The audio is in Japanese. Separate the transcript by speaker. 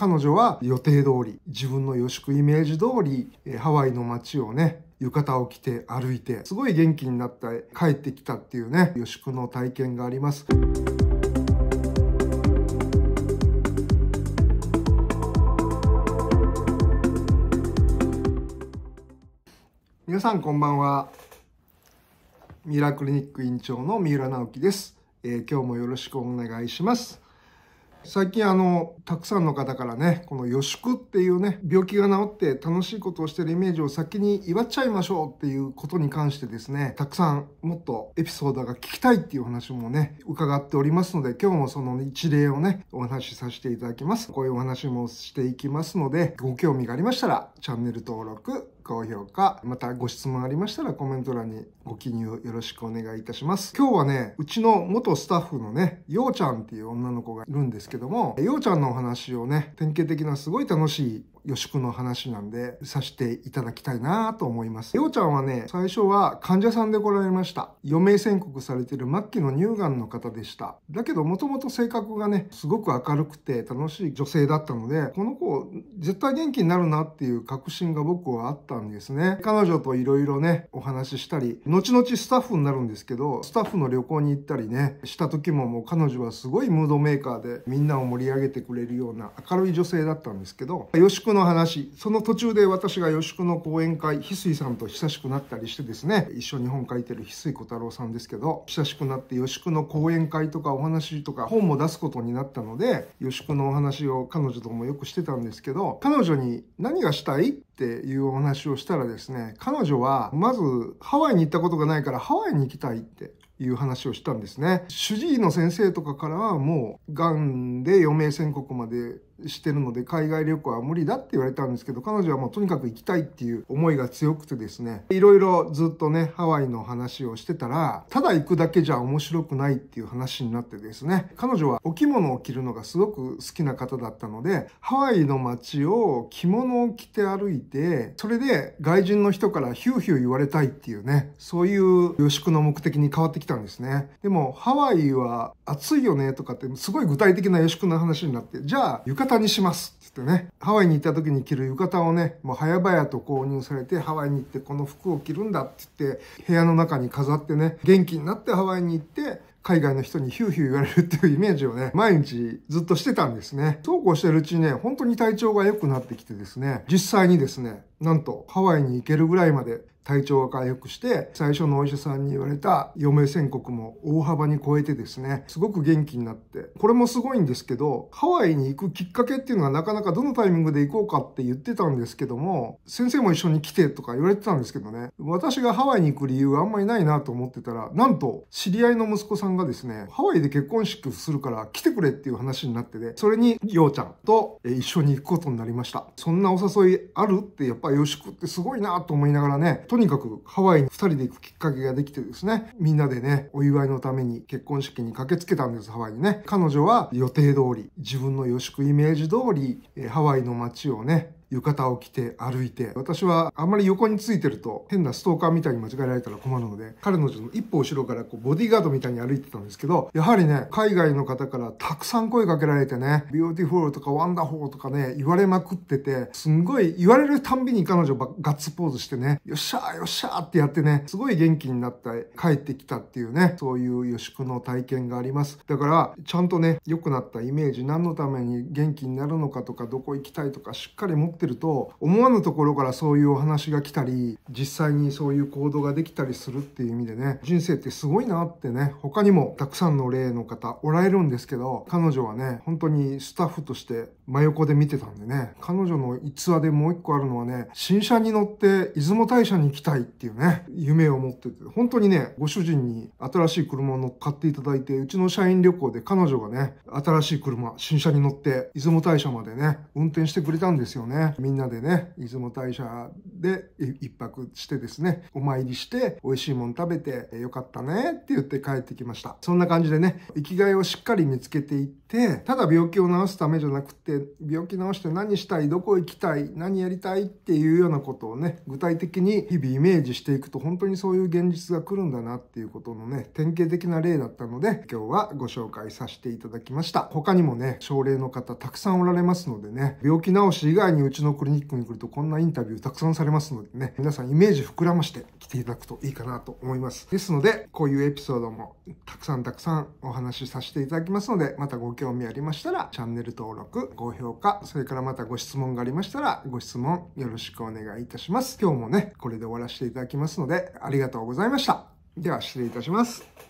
Speaker 1: 彼女は予定通り、自分の予宿イメージ通り、えハワイの街をね、浴衣を着て歩いて、すごい元気になった帰ってきたっていうね、予宿の体験があります。皆さんこんばんは。ミラクリニック院長の三浦直樹です、えー、今日もよろしくお願いします。最近あの、たくさんの方からね、この予宿」っていうね、病気が治って楽しいことをしてるイメージを先に祝っちゃいましょうっていうことに関してですね、たくさんもっとエピソードが聞きたいっていう話もね、伺っておりますので、今日もその一例をね、お話しさせていただきます。こういうお話もしていきますので、ご興味がありましたら、チャンネル登録、高評価、またご質問ありましたらコメント欄にご記入よろしくお願いいたします。今日はね、うちの元スタッフのね、ようちゃんっていう女の子がいるんですけども、ようちゃんのお話をね、典型的なすごい楽しい予宿の話なんで、させていただきたいなと思います。ようちゃんはね、最初は患者さんで来られました。余命宣告されてる末期の乳がんの方でした。だけど、もともと性格がね、すごく明るくて楽しい女性だったので、この子、絶対元気になるなっていう確信が僕はあったんですね。彼女といろいろね、お話ししたり、後々スタッフになるんですけど、スタッフの旅行に行ったりね、した時ももう彼女はすごいムードメーカーで、みんなを盛り上げてくれるような明るい女性だったんですけど、よしくの話、その途中で私が吉子の講演会、翡翠さんと久しくなったりしてですね、一緒に本書いてる翡翠小太郎さんですけど、久しくなって吉子の講演会とかお話とか本も出すことになったので、吉久のお話を彼女ともよくしてたんですけど、彼女に何がしたいっていうお話をしたらですね、彼女は、まずハワイに行ったことがないからハワイに行きたいっていう話をしたんですね。主治医の先生とかからはもう、癌で余命宣告までしてるので海外旅行は無理だって言われたんですけど彼女はもうとにかく行きたいっていう思いが強くてですねいろいろずっとねハワイの話をしてたらただ行くだけじゃ面白くないっていう話になってですね彼女はお着物を着るのがすごく好きな方だったのでハワイの街を着物を着て歩いて、それで外人の人からヒューヒュー言われたいっていうね、そういう予宿の目的に変わってきたんですね。でも、ハワイは暑いよねとかってすごい具体的な予宿の話になって、じゃあ浴衣にしますってね、ハワイに行った時に着る浴衣をね、もう早々と購入されて、ハワイに行ってこの服を着るんだって言って、部屋の中に飾ってね、元気になってハワイに行って、海外の人にヒューヒュー言われるっていうイメージをね、毎日ずっとしてたんですね。そうこうしてるうちにね、本当に体調が良くなってきてですね、実際にですね、なんとハワイに行けるぐらいまで体調が回復して、最初のお医者さんに言われた余命宣告も大幅に超えてですね、すごく元気になって、これもすごいんですけど、ハワイに行くきっかけっていうのはなかなかどのタイミングで行こうかって言ってたんですけども、先生も一緒に来てとか言われてたんですけどね、私がハワイに行く理由はあんまりないなと思ってたら、なんと知り合いの息子さんがですね、ハワイで結婚式するから来てくれっていう話になってて、それにようちゃんと一緒に行くことになりました。そんなお誘いあるってやっぱりかよしこってすごいなと思いながらね、とにかくハワイに2人で行くきっかけができてですね、みんなでね、お祝いのために結婚式に駆けつけたんです、ハワイにね。彼女は予定通り、自分のよしイメージ通り、えハワイの街をね、浴衣を着て歩いて、私はあんまり横についてると変なストーカーみたいに間違えられたら困るので、彼女の一歩後ろからこうボディーガードみたいに歩いてたんですけど、やはりね、海外の方からたくさん声かけられてね、ビューティフォルとかワンダフォーとかね、言われまくってて、すんごい言われるたんびに彼女ガッツポーズしてね、よっしゃーよっしゃーってやってね、すごい元気になって帰ってきたっていうね、そういう予宿の体験があります。だから、ちゃんとね、良くなったイメージ、何のために元気になるのかとか、どこ行きたいとか、しっかり持ってってると思わぬところからそういうお話が来たり実際にそういう行動ができたりするっていう意味でね人生ってすごいなってね他にもたくさんの例の方おられるんですけど彼女はね本当にスタッフとして真横で見てたんでね、彼女の逸話でもう一個あるのはね、新車に乗って出雲大社に行きたいっていうね、夢を持ってて、本当にね、ご主人に新しい車を乗っかっていただいて、うちの社員旅行で彼女がね、新しい車、新車に乗って出雲大社までね、運転してくれたんですよね。みんなでね、出雲大社で一泊してですね、お参りして、美味しいもん食べて、よかったねって言って帰ってきました。そんな感じでね、生きがいをしっかり見つけていって、ただ病気を治すためじゃなくて、病気治して何したいどこ行きたい何やりたいっていうようなことをね具体的に日々イメージしていくと本当にそういう現実が来るんだなっていうことのね典型的な例だったので今日はご紹介させていただきました他にもね症例の方たくさんおられますのでね病気治し以外にうちのクリニックに来るとこんなインタビューたくさんされますのでね皆さんイメージ膨らまして来ていただくといいかなと思いますですのでこういうエピソードもたくさんたくさんお話しさせていただきますのでまたご興味ありましたらチャンネル登録ご高評価、それからまたご質問がありましたら、ご質問よろしくお願いいたします。今日もね、これで終わらせていただきますので、ありがとうございました。では、失礼いたします。